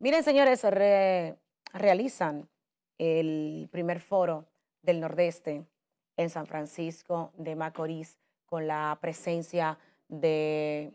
Miren, señores, realizan el primer foro del Nordeste en San Francisco de Macorís con la presencia de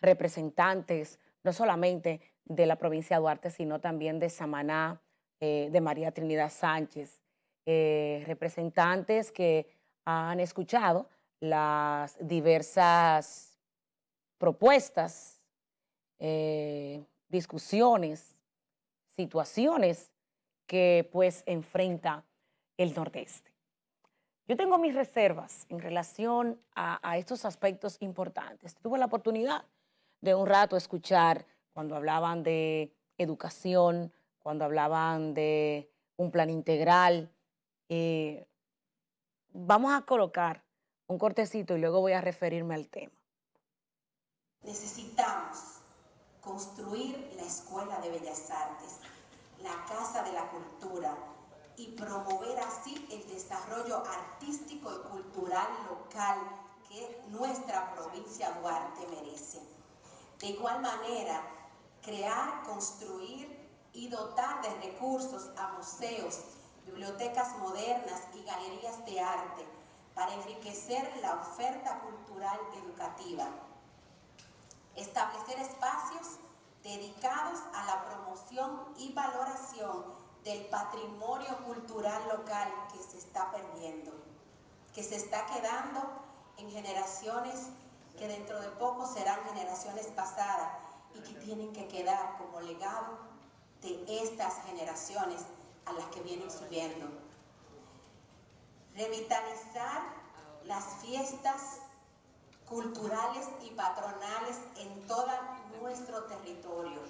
representantes, no solamente de la provincia de Duarte, sino también de Samaná, eh, de María Trinidad Sánchez, eh, representantes que han escuchado las diversas propuestas, eh, discusiones, situaciones que pues enfrenta el Nordeste. Yo tengo mis reservas en relación a, estos aspectos importantes. Tuve la oportunidad de un rato escuchar cuando hablaban de educación, cuando hablaban de un plan integral. Eh, vamos a colocar un cortecito y luego voy a referirme al tema. Necesitamos construir la Escuela de Bellas Artes, la Casa de la Cultura y promover así el desarrollo artístico y cultural local que nuestra provincia Duarte merece. De igual manera, crear, construir y dotar de recursos a museos, bibliotecas modernas y galerías de arte para enriquecer la oferta cultural educativa establecer espacios dedicados a la promoción y valoración del patrimonio cultural local que se está perdiendo, que se está quedando en generaciones que dentro de poco serán generaciones pasadas y que tienen que quedar como legado de estas generaciones a las que vienen subiendo. Revitalizar las fiestas culturales y patronales en todo nuestro territorio.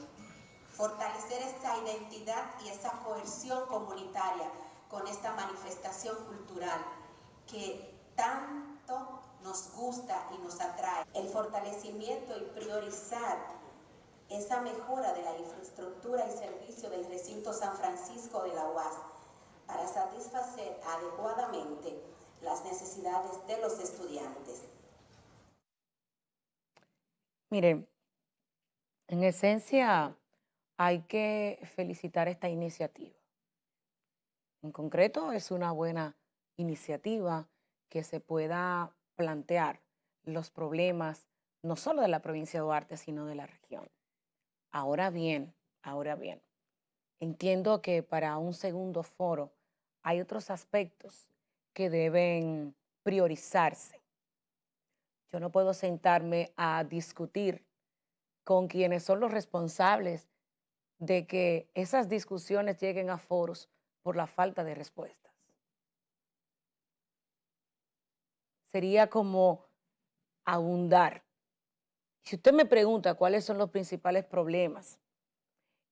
Fortalecer esa identidad y esa coerción comunitaria con esta manifestación cultural que tanto nos gusta y nos atrae. El fortalecimiento y priorizar esa mejora de la infraestructura y servicio del recinto San Francisco de la UAS para satisfacer adecuadamente las necesidades de los estudiantes. Miren, en esencia hay que felicitar esta iniciativa. En concreto, es una buena iniciativa que se pueda plantear los problemas no solo de la provincia de Duarte, sino de la región. Ahora bien, ahora bien, entiendo que para un segundo foro hay otros aspectos que deben priorizarse yo no puedo sentarme a discutir con quienes son los responsables de que esas discusiones lleguen a foros por la falta de respuestas. Sería como abundar. Si usted me pregunta cuáles son los principales problemas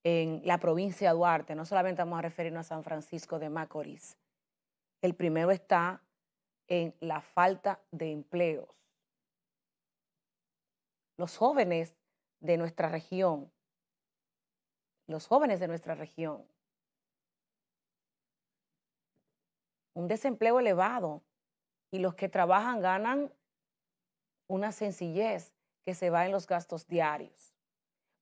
en la provincia de Duarte, no solamente vamos a referirnos a San Francisco de Macorís, el primero está en la falta de empleos los jóvenes de nuestra región. Los jóvenes de nuestra región. Un desempleo elevado y los que trabajan ganan una sencillez que se va en los gastos diarios.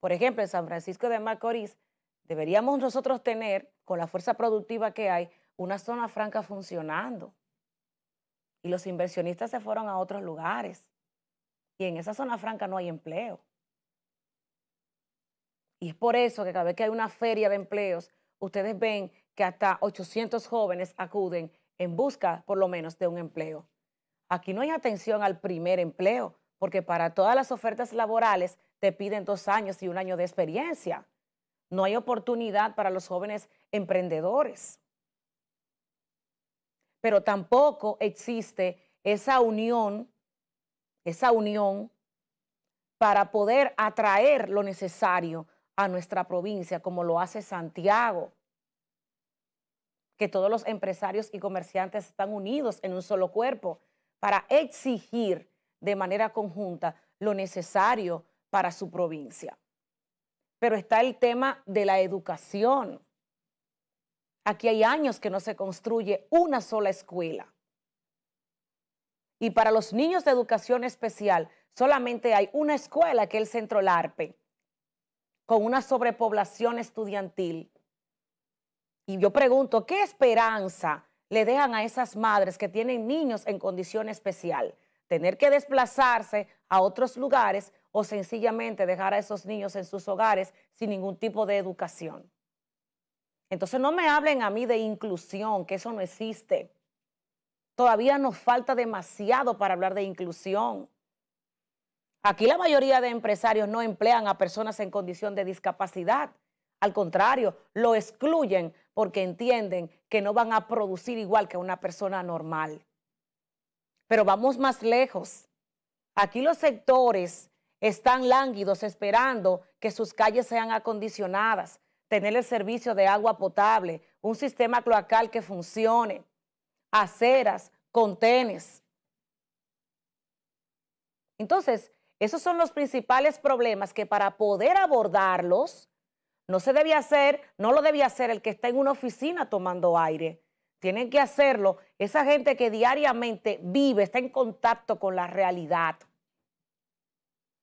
Por ejemplo, en San Francisco de Macorís deberíamos nosotros tener, con la fuerza productiva que hay, una zona franca funcionando. Y los inversionistas se fueron a otros lugares. Y en esa zona franca no hay empleo. Y es por eso que cada vez que hay una feria de empleos, ustedes ven que hasta 800 jóvenes acuden en busca, por lo menos, de un empleo. Aquí no hay atención al primer empleo, porque para todas las ofertas laborales te piden dos años y un año de experiencia. No hay oportunidad para los jóvenes emprendedores. Pero tampoco existe esa unión esa unión para poder atraer lo necesario a nuestra provincia, como lo hace Santiago, que todos los empresarios y comerciantes están unidos en un solo cuerpo para exigir de manera conjunta lo necesario para su provincia. Pero está el tema de la educación. Aquí hay años que no se construye una sola escuela. Y para los niños de educación especial, solamente hay una escuela que es el Centro LARPE, con una sobrepoblación estudiantil. Y yo pregunto, ¿qué esperanza le dejan a esas madres que tienen niños en condición especial? ¿Tener que desplazarse a otros lugares o sencillamente dejar a esos niños en sus hogares sin ningún tipo de educación? Entonces no me hablen a mí de inclusión, que eso no existe. Todavía nos falta demasiado para hablar de inclusión. Aquí la mayoría de empresarios no emplean a personas en condición de discapacidad. Al contrario, lo excluyen porque entienden que no van a producir igual que una persona normal. Pero vamos más lejos. Aquí los sectores están lánguidos esperando que sus calles sean acondicionadas, tener el servicio de agua potable, un sistema cloacal que funcione aceras, contenes. Entonces, esos son los principales problemas que para poder abordarlos, no se debía hacer, no lo debía hacer el que está en una oficina tomando aire. Tienen que hacerlo esa gente que diariamente vive, está en contacto con la realidad.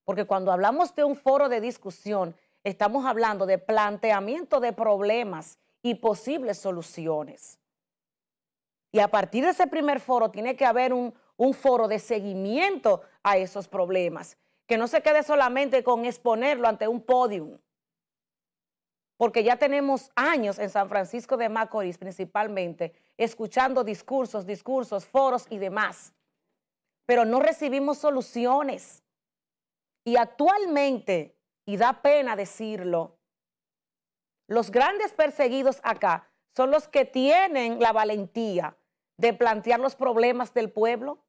Porque cuando hablamos de un foro de discusión, estamos hablando de planteamiento de problemas y posibles soluciones. Y a partir de ese primer foro tiene que haber un, foro de seguimiento a esos problemas, que no se quede solamente con exponerlo ante un podium, porque ya tenemos años en San Francisco de Macorís principalmente, escuchando discursos, discursos, foros y demás, pero no recibimos soluciones. Y actualmente, y da pena decirlo, los grandes perseguidos acá son los que tienen la valentía, de plantear los problemas del pueblo.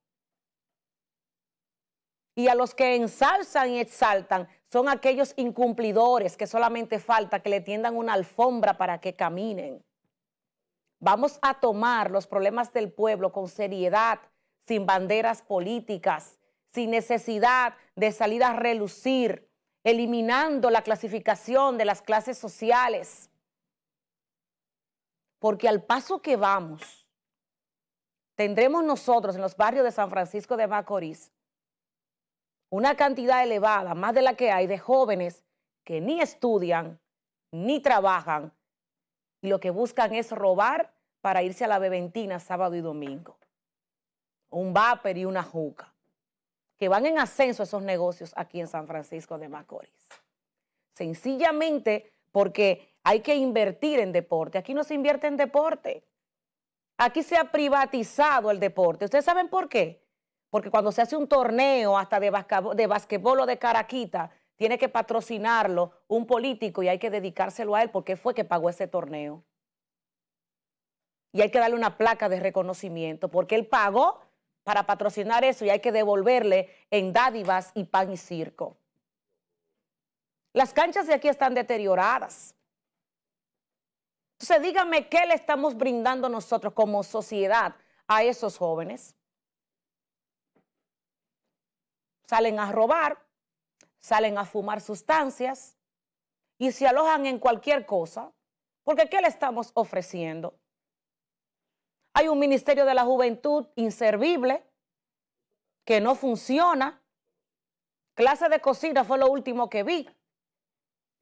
Y a los que ensalzan y exaltan son aquellos incumplidores que solamente falta que le tiendan una alfombra para que caminen. Vamos a tomar los problemas del pueblo con seriedad, sin banderas políticas, sin necesidad de salir a relucir, eliminando la clasificación de las clases sociales. Porque al paso que vamos, tendremos nosotros en los barrios de San Francisco de Macorís una cantidad elevada, más de la que hay, de jóvenes que ni estudian ni trabajan y lo que buscan es robar para irse a la Beventina sábado y domingo. Un vapor y una juca. Que van en ascenso esos negocios aquí en San Francisco de Macorís. Sencillamente porque hay que invertir en deporte. Aquí no se invierte en deporte. Aquí se ha privatizado el deporte. ¿Ustedes saben por qué? Porque cuando se hace un torneo hasta de, de basquetbol o de caraquita, tiene que patrocinarlo un político y hay que dedicárselo a él porque fue que pagó ese torneo. Y hay que darle una placa de reconocimiento porque él pagó para patrocinar eso y hay que devolverle en dádivas y pan y circo. Las canchas de aquí están deterioradas. Entonces, dígame qué le estamos brindando nosotros como sociedad a esos jóvenes. Salen a robar, salen a fumar sustancias y se alojan en cualquier cosa, porque ¿qué le estamos ofreciendo? Hay un Ministerio de la Juventud inservible que no funciona. Clase de cocina fue lo último que vi.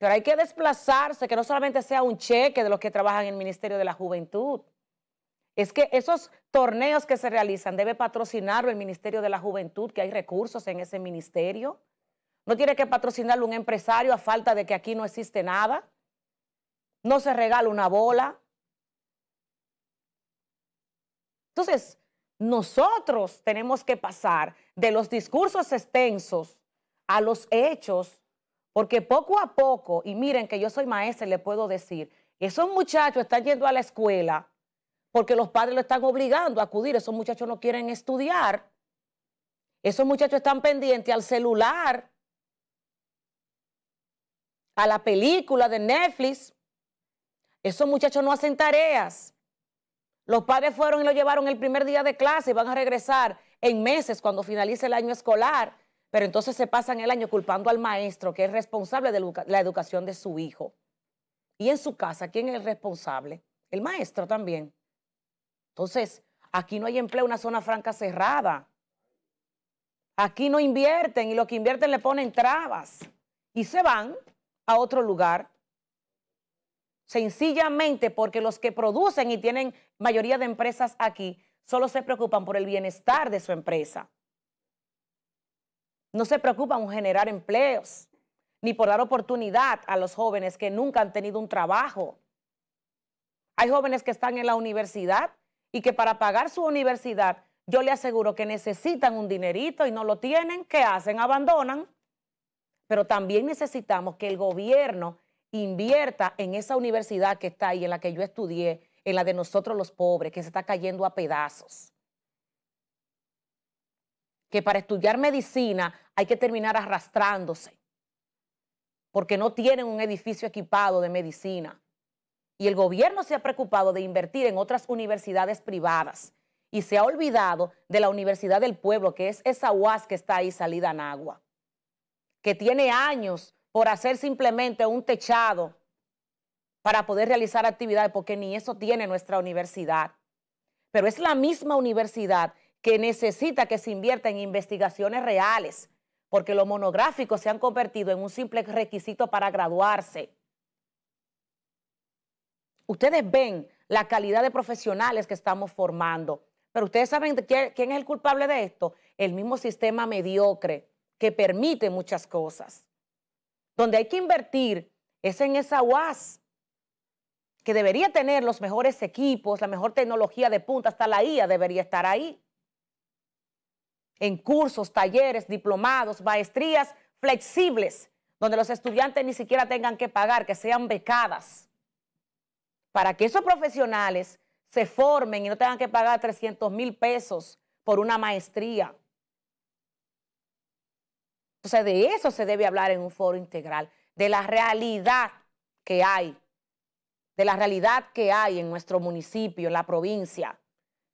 Pero hay que desplazarse, que no solamente sea un cheque de los que trabajan en el Ministerio de la Juventud. Es que esos torneos que se realizan debe patrocinarlo el Ministerio de la Juventud, que hay recursos en ese ministerio. No tiene que patrocinarlo un empresario a falta de que aquí no existe nada. No se regala una bola. Entonces, nosotros tenemos que pasar de los discursos extensos a los hechos porque poco a poco, y miren que yo soy maestra le puedo decir, esos muchachos están yendo a la escuela porque los padres lo están obligando a acudir, esos muchachos no quieren estudiar, esos muchachos están pendientes al celular, a la película de Netflix, esos muchachos no hacen tareas. Los padres fueron y lo llevaron el primer día de clase y van a regresar en meses cuando finalice el año escolar pero entonces se pasan el año culpando al maestro, que es responsable de la educación de su hijo. Y en su casa, ¿quién es el responsable? El maestro también. Entonces, aquí no hay empleo, una zona franca cerrada. Aquí no invierten y lo que invierten le ponen trabas y se van a otro lugar. Sencillamente porque los que producen y tienen mayoría de empresas aquí solo se preocupan por el bienestar de su empresa. No se preocupan por generar empleos, ni por dar oportunidad a los jóvenes que nunca han tenido un trabajo. Hay jóvenes que están en la universidad y que para pagar su universidad, yo le aseguro que necesitan un dinerito y no lo tienen, ¿qué hacen? Abandonan. Pero también necesitamos que el gobierno invierta en esa universidad que está ahí, en la que yo estudié, en la de nosotros los pobres, que se está cayendo a pedazos. Que para estudiar medicina hay que terminar arrastrándose porque no tienen un edificio equipado de medicina. Y el gobierno se ha preocupado de invertir en otras universidades privadas y se ha olvidado de la Universidad del Pueblo, que es esa UAS que está ahí salida en agua, que tiene años por hacer simplemente un techado para poder realizar actividades, porque ni eso tiene nuestra universidad. Pero es la misma universidad que necesita que se invierta en investigaciones reales, porque los monográficos se han convertido en un simple requisito para graduarse. Ustedes ven la calidad de profesionales que estamos formando, pero ustedes saben quién, es el culpable de esto, el mismo sistema mediocre que permite muchas cosas. Donde hay que invertir es en esa UAS, que debería tener los mejores equipos, la mejor tecnología de punta, hasta la IA debería estar ahí en cursos, talleres, diplomados, maestrías flexibles, donde los estudiantes ni siquiera tengan que pagar, que sean becadas, para que esos profesionales se formen y no tengan que pagar 300 mil pesos por una maestría. Entonces, de eso se debe hablar en un foro integral, de la realidad que hay, de la realidad que hay en nuestro municipio, en la provincia.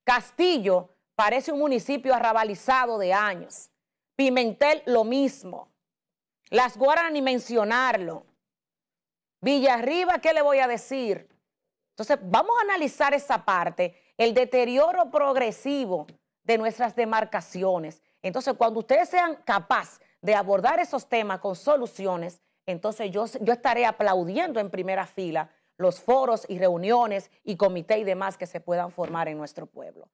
Castillo parece un municipio arrabalizado de años. Pimentel lo mismo. Las Guaranas ni mencionarlo. Villarriba, ¿qué le voy a decir? Entonces, vamos a analizar esa parte, el deterioro progresivo de nuestras demarcaciones. Entonces, cuando ustedes sean capaces de abordar esos temas con soluciones, entonces yo, yo estaré aplaudiendo en primera fila los foros y reuniones y comité y demás que se puedan formar en nuestro pueblo.